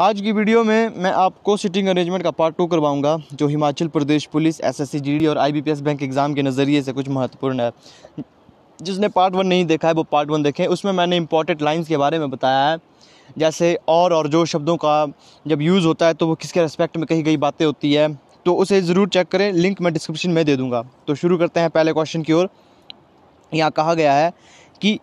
आज की वीडियो में मैं आपको सिटिंग अरेंजमेंट का पार्ट टू करवाऊंगा जो Himachal Pradesh police SSC GD और आईबीपीएस बैंक एग्ज़ाम के नज़रिए से कुछ महत्वपूर्ण है जिसने पार्ट वन नहीं देखा है वो पार्ट वन देखें उसमें मैंने इंपॉर्टेंट लाइन्स के बारे में बताया है जैसे और और जो शब्दों का जब यूज़ होता है तो वो किसके रेस्पेक्ट में कही गई बातें होती है तो उसे ज़रूर चेक करें लिंक मैं डिस्क्रिप्शन में दे दूँगा तो शुरू करते हैं पहले क्वेश्चन की ओर यहाँ कहा गया है कि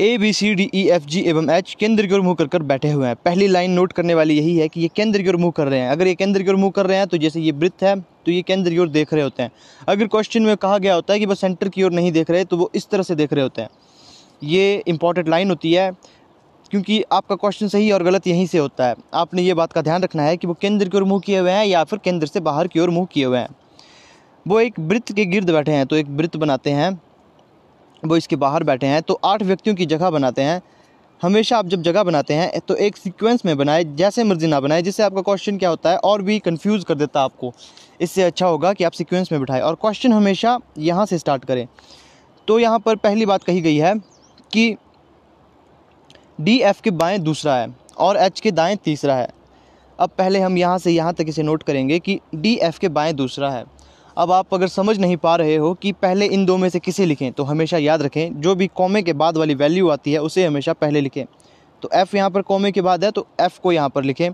A B C D E F G एवं एच केंद्र की ओर मुंह कर कर बैठे हुए हैं पहली लाइन नोट करने वाली यही है कि ये केंद्र की ओर मुंह कर रहे हैं अगर ये केंद्र की ओर मुंह कर रहे हैं तो जैसे ये वृत्त है तो ये केंद्र की ओर देख रहे होते हैं अगर क्वेश्चन में कहा गया होता है कि वो सेंटर की ओर नहीं देख रहे तो वो इस तरह से देख रहे होते हैं ये इंपॉर्टेंट लाइन होती है क्योंकि आपका क्वेश्चन सही और गलत यहीं से होता है आपने ये बात का ध्यान रखना है कि वो केंद्र की ओर मुँह किए हुए हैं या फिर केंद्र से बाहर की ओर मुँह किए हुए हैं वो एक वृत्त के गिर्द बैठे हैं तो एक वृत्त बनाते हैं वो इसके बाहर बैठे हैं तो आठ व्यक्तियों की जगह बनाते हैं हमेशा आप जब जगह बनाते हैं तो एक सीक्वेंस में बनाए जैसे मर्जी ना बनाए जिससे आपका क्वेश्चन क्या होता है और भी कंफ्यूज कर देता है आपको इससे अच्छा होगा कि आप सीक्वेंस में बिठाएं और क्वेश्चन हमेशा यहाँ से स्टार्ट करें तो यहाँ पर पहली बात कही गई है कि डी एफ के बाएँ दूसरा है और एच के दाएँ तीसरा है अब पहले हम यहाँ से यहाँ तक इसे नोट करेंगे कि डी एफ के बाएँ दूसरा है अब आप अगर समझ नहीं पा रहे हो कि पहले इन दो में से किसे लिखें तो हमेशा याद रखें जो भी कॉमे के बाद वाली वैल्यू आती है उसे हमेशा पहले लिखें तो एफ़ यहाँ पर कॉमे के बाद है तो एफ़ को यहाँ पर लिखें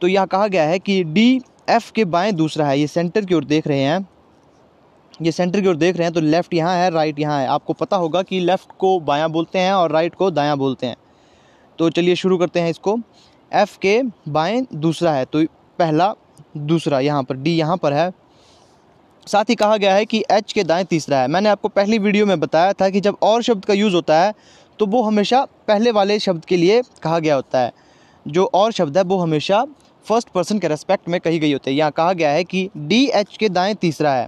तो यहाँ कहा गया है कि डी एफ़ के बाएँ दूसरा है ये सेंटर की ओर देख रहे हैं ये सेंटर की ओर देख रहे हैं तो लेफ़्ट यहाँ है राइट यहाँ है आपको पता होगा कि लेफ़्ट को बायां बोलते हैं और राइट को दायां बोलते हैं तो चलिए शुरू करते हैं इसको एफ़ के बाएं दूसरा है तो पहला दूसरा यहाँ पर डी यहाँ पर है साथ ही कहा गया है कि एच के दाएँ तीसरा है मैंने आपको पहली वीडियो में बताया था कि जब और शब्द का यूज़ होता है तो वो हमेशा पहले वाले शब्द के लिए कहा गया होता है जो और शब्द है वो हमेशा फर्स्ट पर्सन के रेस्पेक्ट में कही गई होती है यहाँ कहा गया है कि डी एच के दाएँ तीसरा है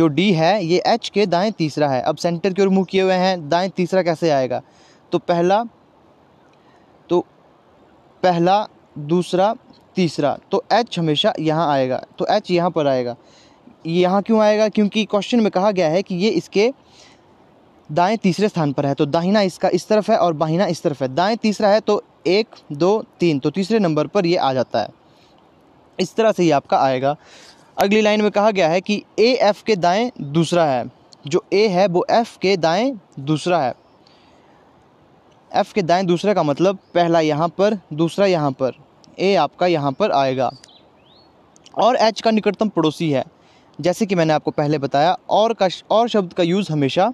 जो डी है ये एच के दाएँ तीसरा है अब सेंटर की ओर मुँह किए हुए हैं दाएँ तीसरा कैसे आएगा तो पहला तो पहला दूसरा तीसरा तो एच हमेशा यहाँ आएगा तो एच यहाँ पर आएगा यहाँ क्यों आएगा क्योंकि क्वेश्चन में कहा गया है कि ये इसके दाएं तीसरे स्थान पर है तो दाहिना इसका इस तरफ है और बाहिना इस तरफ है दाएं तीसरा है तो एक दो तीन तो तीसरे नंबर पर ये आ जाता है इस तरह से ये आपका आएगा अगली लाइन में कहा गया है कि ए एफ़ के दाएं दूसरा है जो ए है वो एफ़ के दाएं दूसरा है एफ़ के दाएं दूसरा का मतलब पहला यहाँ पर दूसरा यहाँ पर ए आपका यहाँ पर आएगा और एच का निकटतम पड़ोसी है जैसे कि मैंने आपको पहले बताया और का और शब्द का यूज़ हमेशा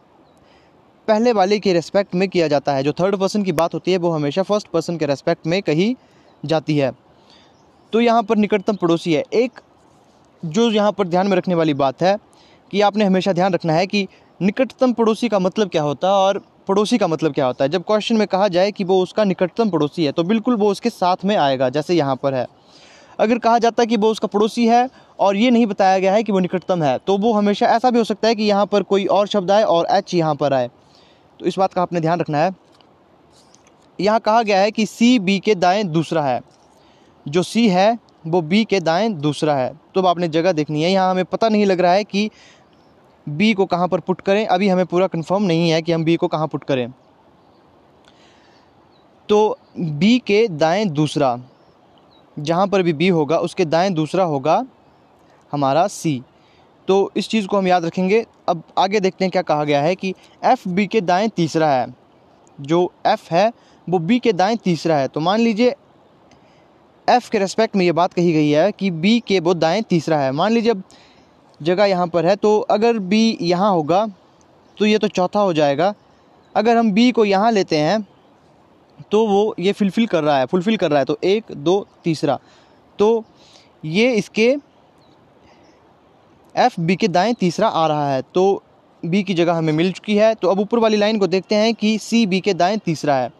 पहले वाले के रेस्पेक्ट में किया जाता है जो थर्ड पर्सन की बात होती है वो हमेशा फर्स्ट पर्सन के रेस्पेक्ट में कही जाती है तो यहाँ पर निकटतम पड़ोसी है एक जो यहाँ पर ध्यान में रखने वाली बात है कि आपने हमेशा ध्यान रखना है कि निकटतम पड़ोसी का मतलब क्या होता है और पड़ोसी का मतलब क्या होता है जब क्वेश्चन में कहा जाए कि वो उसका निकटतम पड़ोसी है तो बिल्कुल वो उसके साथ में आएगा जैसे यहाँ पर है अगर कहा जाता है कि वो उसका पड़ोसी है और ये नहीं बताया गया है कि वो निकटतम है तो वो हमेशा ऐसा भी हो सकता है कि यहाँ पर कोई और शब्द आए और एच यहाँ पर आए तो इस बात का आपने ध्यान रखना है यहाँ कहा गया है कि सी बी के दाएँ दूसरा है जो सी है वो बी के दाएँ दूसरा है तो अब आपने जगह देखनी है यहाँ हमें पता नहीं लग रहा है कि बी को कहाँ पर पुट करें अभी हमें पूरा कन्फर्म नहीं है कि हम बी को कहाँ पुट करें तो बी के दाएं दूसरा जहाँ पर भी बी होगा उसके दाएं दूसरा होगा हमारा सी तो इस चीज़ को हम याद रखेंगे अब आगे देखते हैं क्या कहा गया है कि एफ़ बी के दाएं तीसरा है जो एफ़ है वो बी के दाएं तीसरा है तो मान लीजिए एफ़ के रेस्पेक्ट में ये बात कही गई है कि बी के वो दाएं तीसरा है मान लीजिए अब जगह यहाँ पर है तो अगर बी यहाँ होगा तो ये तो चौथा हो जाएगा अगर हम बी को यहाँ लेते हैं तो वो ये फुलफिल कर रहा है फुलफिल कर रहा है तो एक दो तीसरा तो ये इसके एफ बी के दाएं तीसरा आ रहा है तो बी की जगह हमें मिल चुकी है तो अब ऊपर वाली लाइन को देखते हैं कि सी बी के दाएं तीसरा है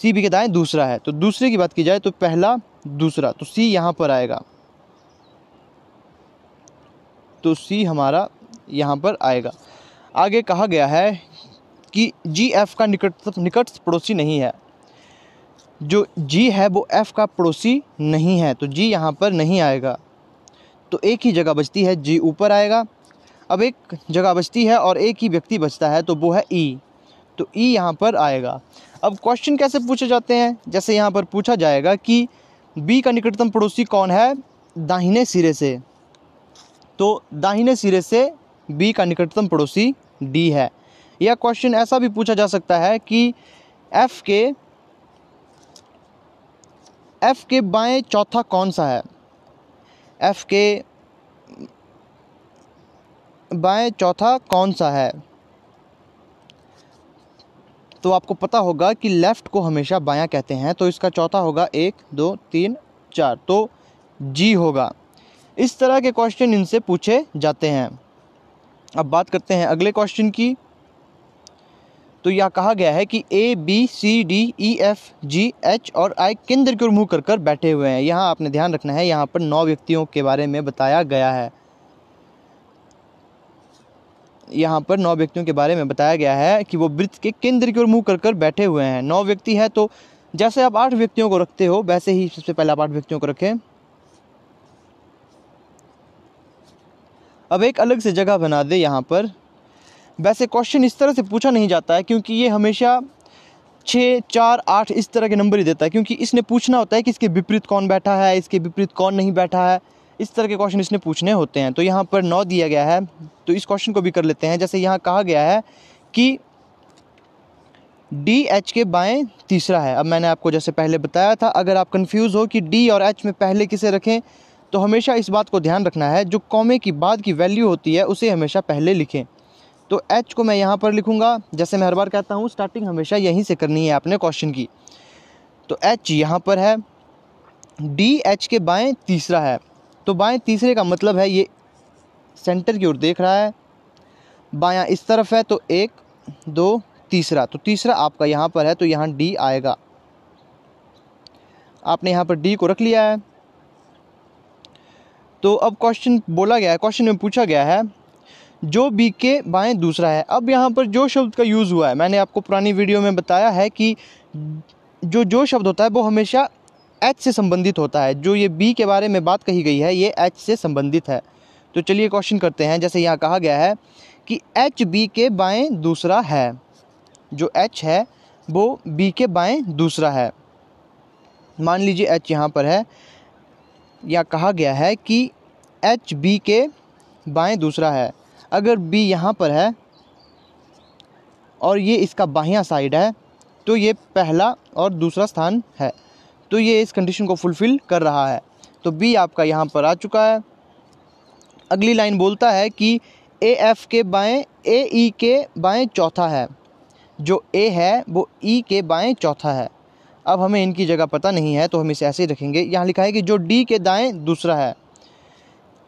सी बी के दाएं दूसरा है तो दूसरे की बात की जाए तो पहला दूसरा तो सी यहाँ पर आएगा तो सी हमारा यहाँ पर आएगा आगे कहा गया है कि जी एफ़ का निकट निकट पड़ोसी नहीं है जो जी है वो एफ़ का पड़ोसी नहीं है तो जी यहाँ पर नहीं आएगा तो एक ही जगह बचती है जी ऊपर आएगा अब एक जगह बचती है और एक ही व्यक्ति बचता है तो वो है ई तो ई यहाँ पर आएगा अब क्वेश्चन कैसे पूछे जाते हैं जैसे यहाँ पर पूछा जाएगा कि बी का निकटतम पड़ोसी कौन है दाहिने सिरे से तो दाहिने सिरे से बी का निकटतम पड़ोसी डी है या क्वेश्चन ऐसा भी पूछा जा सकता है कि एफ के एफ के बाएं चौथा कौन सा है एफ के बाएं चौथा कौन सा है तो आपको पता होगा कि लेफ़्ट को हमेशा बायां कहते हैं तो इसका चौथा होगा एक दो तीन चार तो जी होगा इस तरह के क्वेश्चन इनसे पूछे जाते हैं अब बात करते हैं अगले क्वेश्चन की तो यह कहा गया है कि A B C D E F G H और आई केंद्र की ओर मुंह कर कर बैठे हुए हैं यहाँ आपने ध्यान रखना है यहाँ पर नौ व्यक्तियों के बारे में बताया गया है यहाँ पर नौ व्यक्तियों के बारे में बताया गया है कि वो वृत्त के केंद्र की ओर मुंह कर कर बैठे हुए हैं नौ व्यक्ति है तो जैसे आप आठ व्यक्तियों को रखते हो वैसे ही सबसे पहले आप आठ व्यक्तियों को रखें अब एक अलग से जगह बना दे यहाँ पर वैसे क्वेश्चन इस तरह से पूछा नहीं जाता है क्योंकि ये हमेशा छः चार आठ इस तरह के नंबर ही देता है क्योंकि इसने पूछना होता है कि इसके विपरीत कौन बैठा है इसके विपरीत कौन नहीं बैठा है इस तरह के क्वेश्चन इसने पूछने होते हैं तो यहाँ पर नौ दिया गया है तो इस क्वेश्चन को भी कर लेते हैं जैसे यहाँ कहा गया है कि डी एच के बाएँ तीसरा है अब मैंने आपको जैसे पहले बताया था अगर आप कन्फ्यूज़ हो कि डी और एच में पहले किसे रखें तो हमेशा इस बात को ध्यान रखना है जो कॉमे की बाद की वैल्यू होती है उसे हमेशा पहले लिखें तो एच को मैं यहाँ पर लिखूँगा जैसे मैं हर बार कहता हूँ स्टार्टिंग हमेशा यहीं से करनी है आपने क्वेश्चन की तो एच यहाँ पर है डी एच के बाएँ तीसरा है तो बाएँ तीसरे का मतलब है ये सेंटर की ओर देख रहा है बाया इस तरफ है तो एक दो तीसरा तो तीसरा आपका यहाँ पर है तो यहाँ डी आएगा आपने यहाँ पर डी को रख लिया है तो अब क्वेश्चन बोला गया है क्वेश्चन में पूछा गया है जो बी के बाएँ दूसरा है अब यहाँ पर जो शब्द का यूज़ हुआ है मैंने आपको पुरानी वीडियो में बताया है कि जो जो शब्द होता है वो हमेशा एच से संबंधित होता है जो ये बी के बारे में बात कही गई है ये एच से संबंधित है तो चलिए क्वेश्चन करते हैं जैसे यहाँ कहा गया है कि एच बी के बाएँ दूसरा है जो एच है वो बी के बाएँ दूसरा है मान लीजिए एच यहाँ पर है या कहा गया है कि एच बी के बाएँ दूसरा है अगर बी यहाँ पर है और ये इसका बाहियाँ साइड है तो ये पहला और दूसरा स्थान है तो ये इस कंडीशन को फुलफ़िल कर रहा है तो बी आपका यहाँ पर आ चुका है अगली लाइन बोलता है कि ए एफ के बाएँ ए ई e के बाएँ चौथा है जो ए है वो ई e के बाएँ चौथा है अब हमें इनकी जगह पता नहीं है तो हम इसे ऐसे ही रखेंगे यहाँ लिखा है कि जो डी के दाएँ दूसरा है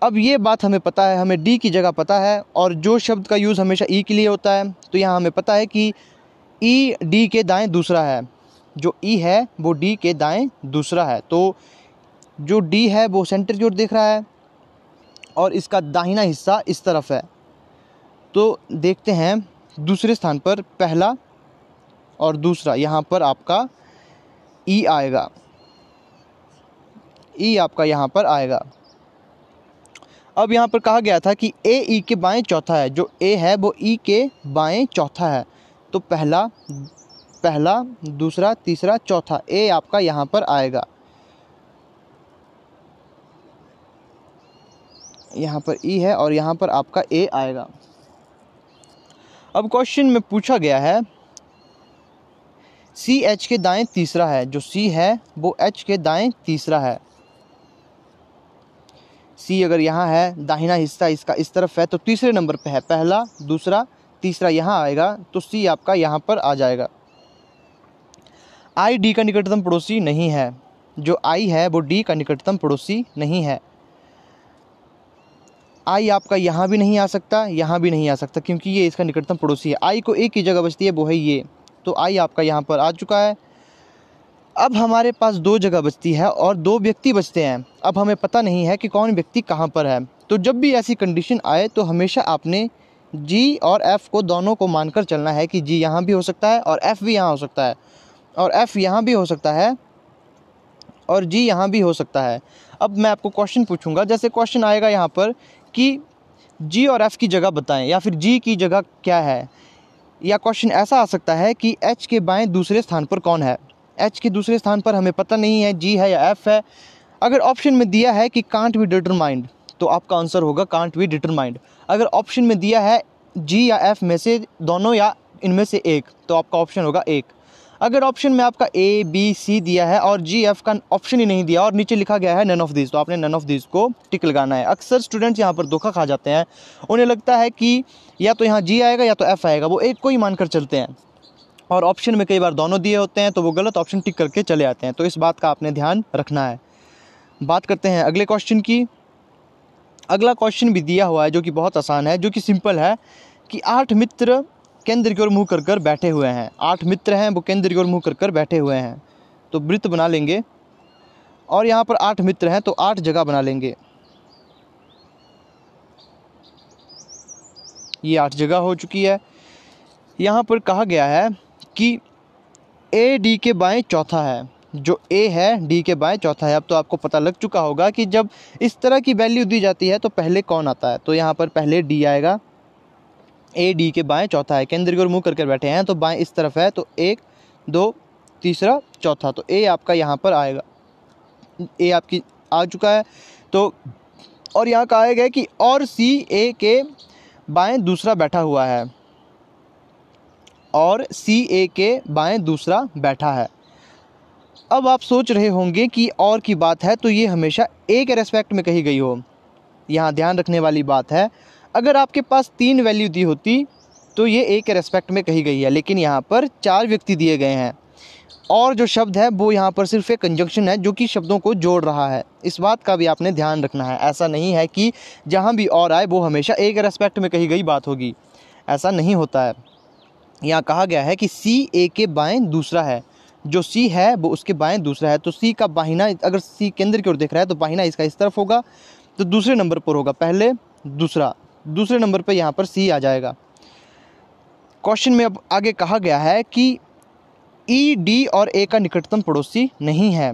अब ये बात हमें पता है हमें डी की जगह पता है और जो शब्द का यूज़ हमेशा ई e के लिए होता है तो यहाँ हमें पता है कि ई e, डी के दाएँ दूसरा है जो ई e है वो डी के दाएँ दूसरा है तो जो डी है वो सेंटर की ओर देख रहा है और इसका दाहिना हिस्सा इस तरफ है तो देखते हैं दूसरे स्थान पर पहला और दूसरा यहाँ पर आपका ई आएगा ई आपका यहाँ पर आएगा अब यहाँ पर कहा गया था कि ए ई के बाएं चौथा है जो ए है वो ई के बाएं चौथा है तो पहला पहला दूसरा तीसरा चौथा ए आपका यहाँ पर आएगा यहाँ पर ई है और यहाँ पर आपका ए आएगा अब क्वेश्चन में पूछा गया है सी एच के दाएं तीसरा है जो सी है वो एच के दाएं तीसरा है सी अगर यहाँ है दाहिना हिस्सा इसका इस तरफ है तो तीसरे नंबर पे है पहला दूसरा तीसरा यहाँ आएगा तो सी आपका यहाँ पर आ जाएगा आई डी का निकटतम पड़ोसी नहीं है जो आई है वो डी का निकटतम पड़ोसी नहीं है आई आपका यहाँ भी नहीं आ सकता यहाँ भी नहीं आ सकता क्योंकि ये इसका निकटतम पड़ोसी है आई को एक ही जगह बचती है वो है ये तो आई आपका यहाँ पर आ चुका है अब हमारे पास दो जगह बचती है और दो व्यक्ति बचते हैं अब हमें पता नहीं है कि कौन व्यक्ति कहाँ पर है तो जब भी ऐसी कंडीशन आए तो हमेशा आपने जी और एफ़ को दोनों को मानकर चलना है कि जी यहाँ भी हो सकता है और एफ़ भी यहाँ हो सकता है और एफ़ यहाँ भी हो सकता है और जी यहाँ भी हो सकता है अब मैं आपको क्वेश्चन पूछूंगा जैसे क्वेश्चन आएगा यहाँ पर कि जी और एफ़ की जगह बताएं या फिर जी की जगह क्या है या क्वेश्चन ऐसा आ सकता है कि एच के बाएं दूसरे स्थान पर कौन है एच के दूसरे स्थान पर हमें पता नहीं है जी है या एफ है अगर ऑप्शन में दिया है कि कांट वी डिटरमाइंड तो आपका आंसर होगा कांट वी डिटरमाइंड अगर ऑप्शन में दिया है जी या एफ में से दोनों या इनमें से एक तो आपका ऑप्शन होगा एक अगर ऑप्शन में आपका ए बी सी दिया है और जी एफ का ऑप्शन ही नहीं दिया और नीचे लिखा गया है नन ऑफ दिस तो आपने नन ऑफ दिस को टिक लगाना है अक्सर स्टूडेंट्स यहाँ पर धोखा खा जाते हैं उन्हें लगता है कि या तो यहाँ जी आएगा या तो एफ आएगा वो एक को ही मानकर चलते हैं और ऑप्शन में कई बार दोनों दिए होते हैं तो वो गलत ऑप्शन टिक करके चले आते हैं तो इस बात का आपने ध्यान रखना है बात करते हैं अगले क्वेश्चन की अगला क्वेश्चन भी दिया हुआ है जो कि बहुत आसान है जो कि सिंपल है कि आठ मित्र केंद्र की ओर मुँह कर कर बैठे हुए हैं आठ मित्र हैं वो केंद्र की ओर मुँह कर कर बैठे हुए हैं तो वृत्त बना लेंगे और यहाँ पर आठ मित्र हैं तो आठ जगह बना लेंगे ये आठ जगह हो चुकी है यहाँ पर कहा गया है कि ए डी के बाएं चौथा है जो ए है डी के बाएं चौथा है अब तो आपको पता लग चुका होगा कि जब इस तरह की वैल्यू दी जाती है तो पहले कौन आता है तो यहाँ पर पहले डी आएगा ए डी के बाएं चौथा है केंद्र की ओर मुँह करके बैठे हैं तो बाएं इस तरफ है तो एक दो तीसरा चौथा तो ए आपका यहाँ पर आएगा ए आपकी आ चुका है तो और यहाँ कहा गया कि और सी ए के बाएं दूसरा बैठा हुआ है और सी ए के बाएँ दूसरा बैठा है अब आप सोच रहे होंगे कि और की बात है तो ये हमेशा ए के रेस्पेक्ट में कही गई हो यहाँ ध्यान रखने वाली बात है अगर आपके पास तीन वैल्यू दी होती तो ये ए के रेस्पेक्ट में कही गई है लेकिन यहाँ पर चार व्यक्ति दिए गए हैं और जो शब्द है वो यहाँ पर सिर्फ एक कंजंक्शन है जो कि शब्दों को जोड़ रहा है इस बात का भी आपने ध्यान रखना है ऐसा नहीं है कि जहाँ भी और आए वो हमेशा एक रेस्पेक्ट में कही गई बात होगी ऐसा नहीं होता है यहाँ कहा गया है कि सी ए के बाएँ दूसरा है जो सी है वो उसके बाएँ दूसरा है तो सी का बाहिना अगर सी केंद्र की ओर देख रहा है तो बाहिना इसका इस तरफ होगा तो दूसरे नंबर पर होगा पहले दूसरा दूसरे नंबर पर यहाँ पर सी आ जाएगा क्वेश्चन में अब आगे कहा गया है कि ई डी और ए का निकटतम पड़ोसी नहीं है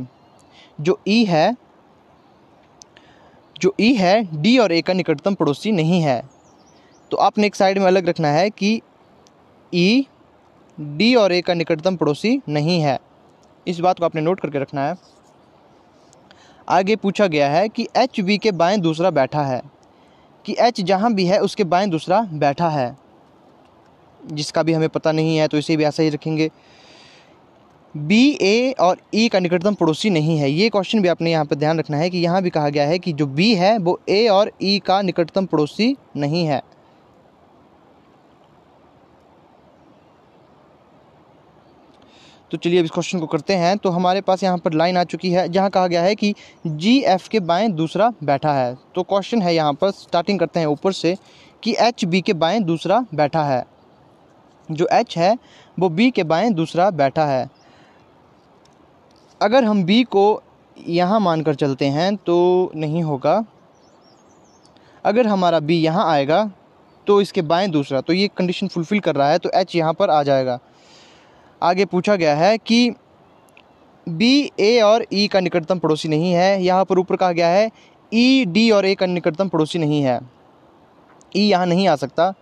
जो ई है जो ई है डी और ए का निकटतम पड़ोसी नहीं है तो आपने एक साइड में अलग रखना है कि ई डी और ए का निकटतम पड़ोसी नहीं है इस बात को आपने नोट करके रखना है आगे पूछा गया है कि एच बी के बाएं दूसरा बैठा है कि एच जहाँ भी है उसके बाएं दूसरा बैठा है जिसका भी हमें पता नहीं है तो इसे भी ऐसा ही रखेंगे बी ए और ई e का निकटतम पड़ोसी नहीं है ये क्वेश्चन भी आपने यहाँ पर ध्यान रखना है कि यहाँ भी कहा गया है कि जो बी है वो ए और ई e का निकटतम पड़ोसी नहीं है तो चलिए अब इस क्वेश्चन को करते हैं तो हमारे पास यहाँ पर लाइन आ चुकी है जहाँ कहा गया है कि जी एफ के बाएँ दूसरा बैठा है तो क्वेश्चन है यहाँ पर स्टार्टिंग करते हैं ऊपर से कि एच बी के बाएँ दूसरा बैठा है जो एच है वो बी के बाएँ दूसरा बैठा है अगर हम बी को यहाँ मान कर चलते हैं तो नहीं होगा अगर हमारा बी यहाँ आएगा तो इसके बाएँ दूसरा तो ये कंडीशन फुलफ़िल कर रहा है तो एच यहाँ पर आ जाएगा आगे पूछा गया है कि बी ए और ई e का निकटतम पड़ोसी नहीं है यहाँ पर ऊपर कहा गया है ई e, डी और ए का निकटतम पड़ोसी नहीं है ई e यहाँ नहीं आ सकता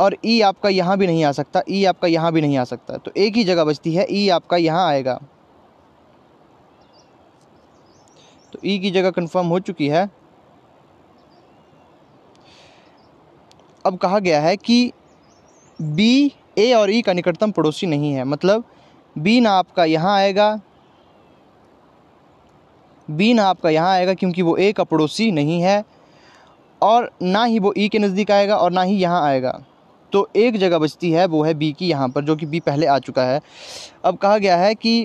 और ई e आपका यहाँ भी नहीं आ सकता ई e आपका यहाँ भी नहीं आ सकता तो एक ही जगह बचती है ई e आपका यहाँ आएगा तो ई e की जगह कंफर्म हो चुकी है अब कहा गया है कि बी ए और ई e का निकटतम पड़ोसी नहीं है मतलब बी ना आपका यहाँ आएगा बी ना आपका यहाँ आएगा क्योंकि वो ए का पड़ोसी नहीं है और ना ही वो ई e के नज़दीक आएगा और ना ही यहाँ आएगा तो एक जगह बचती है वो है बी की यहाँ पर जो कि बी पहले आ चुका है अब कहा गया है कि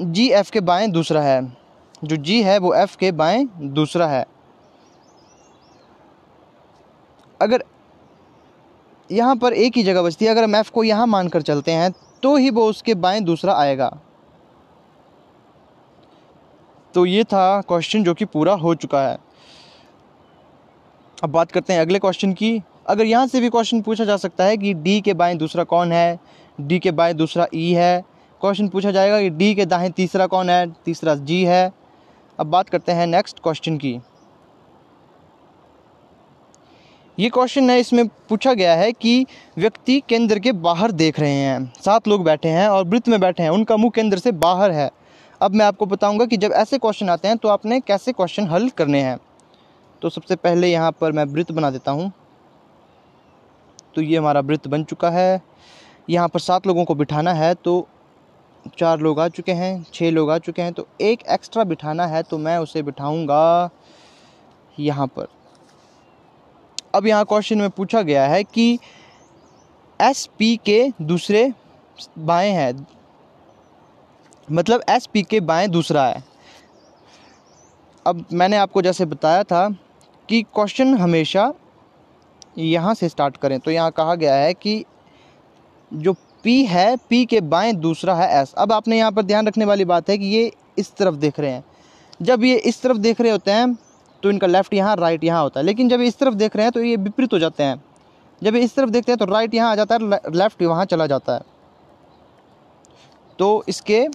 जी एफ़ के बाएं दूसरा है जो जी है वो एफ़ के बाएं दूसरा है अगर यहाँ पर एक ही जगह बचती है अगर हम एफ़ को यहाँ मान कर चलते हैं तो ही वो उसके बाएं दूसरा आएगा तो ये था क्वेश्चन जो कि पूरा हो चुका है अब बात करते हैं अगले क्वेश्चन की अगर यहाँ से भी क्वेश्चन पूछा जा सकता है कि डी के बाएं दूसरा कौन है डी के बाएं दूसरा ई e है क्वेश्चन पूछा जाएगा कि डी के दाएँ तीसरा कौन है तीसरा जी है अब बात करते हैं नेक्स्ट क्वेश्चन की ये क्वेश्चन है इसमें पूछा गया है कि व्यक्ति केंद्र के बाहर देख रहे हैं सात लोग बैठे हैं और वृत्त में बैठे हैं उनका मुँह केंद्र से बाहर है अब मैं आपको बताऊंगा कि जब ऐसे क्वेश्चन आते हैं तो आपने कैसे क्वेश्चन हल करने हैं तो सबसे पहले यहाँ पर मैं वृत्त बना देता हूँ तो ये हमारा वृत्त बन चुका है यहाँ पर सात लोगों को बिठाना है तो चार लोग आ चुके हैं छः लोग आ चुके हैं तो एक एक्स्ट्रा बिठाना है तो मैं उसे बिठाऊँगा यहाँ पर अब यहाँ क्वेश्चन में पूछा गया है कि एस पी के दूसरे बाएं हैं मतलब एस पी के बाएं दूसरा है अब मैंने आपको जैसे बताया था कि क्वेश्चन हमेशा यहाँ से स्टार्ट करें तो यहाँ कहा गया है कि जो पी है पी के बाएं दूसरा है एस अब आपने यहाँ पर ध्यान रखने वाली बात है कि ये इस तरफ देख रहे हैं जब ये इस तरफ देख रहे होते हैं तो इनका लेफ़्ट यहाँ राइट यहाँ होता है लेकिन जब इस तरफ देख रहे हैं तो ये विपरीत हो जाते हैं जब इस तरफ देखते हैं तो राइट यहाँ आ जाता है लेफ़्ट वहाँ चला जाता है तो इसके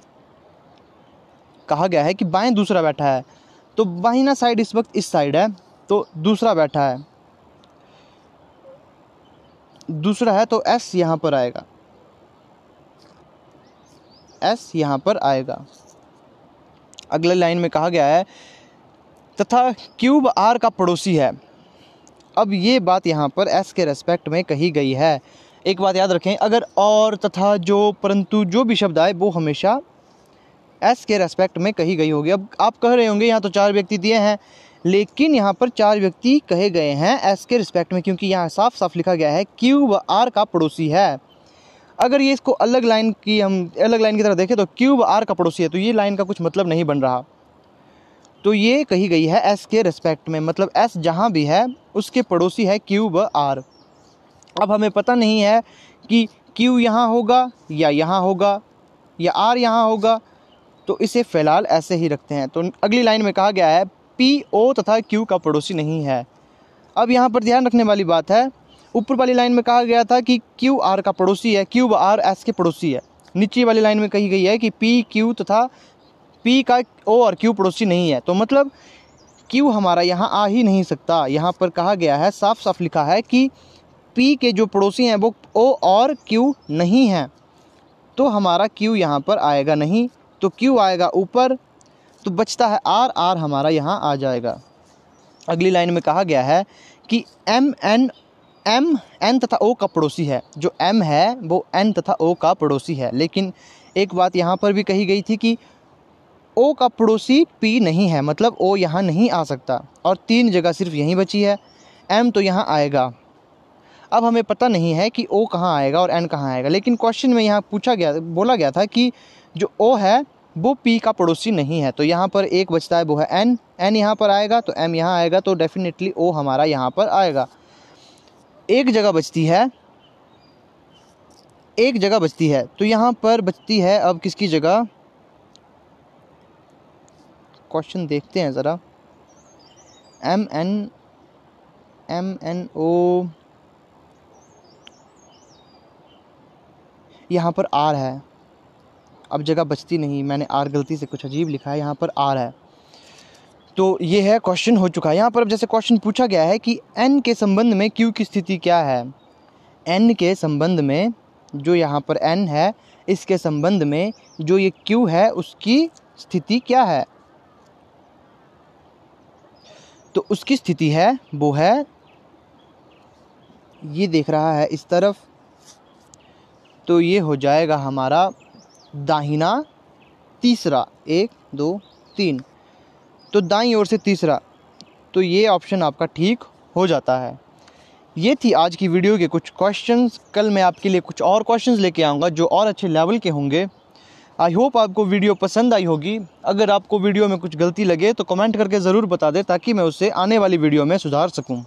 कहा गया है कि बाएं दूसरा बैठा है तो बाहिना साइड इस वक्त इस साइड है तो दूसरा बैठा है दूसरा है तो एस यहाँ पर आएगा एस यहाँ पर आएगा अगले लाइन में कहा गया है तथा क्यूब आर का पड़ोसी है अब ये बात यहाँ पर एस के रेस्पेक्ट में कही गई है एक बात याद रखें अगर और तथा जो परंतु जो भी शब्द आए वो हमेशा एस के रेस्पेक्ट में कही गई होगी अब आप कह रहे होंगे यहाँ तो चार व्यक्ति दिए हैं लेकिन यहाँ पर चार व्यक्ति कहे गए हैं एस के रिस्पेक्ट में क्योंकि यहाँ साफ साफ लिखा गया है क्यूब आर का पड़ोसी है अगर ये इसको अलग लाइन की हम अलग लाइन की तरह देखें तो क्यूब आर का पड़ोसी है तो ये लाइन का कुछ मतलब नहीं बन रहा तो ये कही गई है एस के रिस्पेक्ट में मतलब एस जहाँ भी है उसके पड़ोसी है क्यू व आर अब हमें पता नहीं है कि क्यू यहाँ होगा या यहाँ होगा या आर यहाँ होगा तो इसे फ़िलहाल ऐसे ही रखते हैं तो अगली लाइन में कहा गया है पी ओ तथा क्यू का पड़ोसी नहीं है अब यहाँ पर ध्यान रखने वाली बात है ऊपर वाली लाइन में कहा गया था कि क्यू आर का पड़ोसी है क्यू आर एस के पड़ोसी है नीचे वाली लाइन में कही गई है कि पी क्यू तथा पी का ओ और क्यू पड़ोसी नहीं है तो मतलब क्यू हमारा यहाँ आ ही नहीं सकता यहाँ पर कहा गया है साफ साफ लिखा है कि पी के जो पड़ोसी हैं वो ओ और क्यू नहीं हैं तो हमारा क्यू यहाँ पर आएगा नहीं तो क्यू आएगा ऊपर तो बचता है आर आर हमारा यहाँ आ जाएगा अगली लाइन में कहा गया है कि एम एन एम एन तथा ओ का पड़ोसी है जो एम है वो एन तथा ओ का पड़ोसी है लेकिन एक बात यहाँ पर भी कही गई थी कि ओ का पड़ोसी पी नहीं है मतलब ओ यहाँ नहीं आ सकता और तीन जगह सिर्फ यहीं बची है एम तो यहाँ आएगा अब हमें पता नहीं है कि ओ कहाँ आएगा और एन कहाँ आएगा लेकिन क्वेश्चन में यहाँ पूछा गया बोला गया था कि जो ओ है वो पी का पड़ोसी नहीं है तो यहाँ पर एक बचता है वो है एन एन यहाँ पर आएगा तो एम यहाँ आएगा तो डेफिनेटली ओ हमारा यहाँ पर आएगा एक जगह बचती है एक जगह बचती है तो यहाँ पर बचती है अब किसकी जगह क्वेश्चन देखते हैं ज़रा M N M N O यहाँ पर आर है अब जगह बचती नहीं मैंने आर गलती से कुछ अजीब लिखा है यहाँ पर आर है तो ये है क्वेश्चन हो चुका है यहाँ पर अब जैसे क्वेश्चन पूछा गया है कि एन के संबंध में क्यू की स्थिति क्या है एन के संबंध में जो यहाँ पर एन है इसके संबंध में जो ये क्यू है उसकी स्थिति क्या है तो उसकी स्थिति है वो है ये देख रहा है इस तरफ तो ये हो जाएगा हमारा दाहिना तीसरा एक दो तीन तो दाई ओर से तीसरा तो ये ऑप्शन आपका ठीक हो जाता है ये थी आज की वीडियो के कुछ क्वेश्चंस कल मैं आपके लिए कुछ और क्वेश्चंस लेके आऊँगा जो और अच्छे लेवल के होंगे आई होप आपको वीडियो पसंद आई होगी अगर आपको वीडियो में कुछ गलती लगे तो कमेंट करके ज़रूर बता दें ताकि मैं उसे आने वाली वीडियो में सुधार सकूँ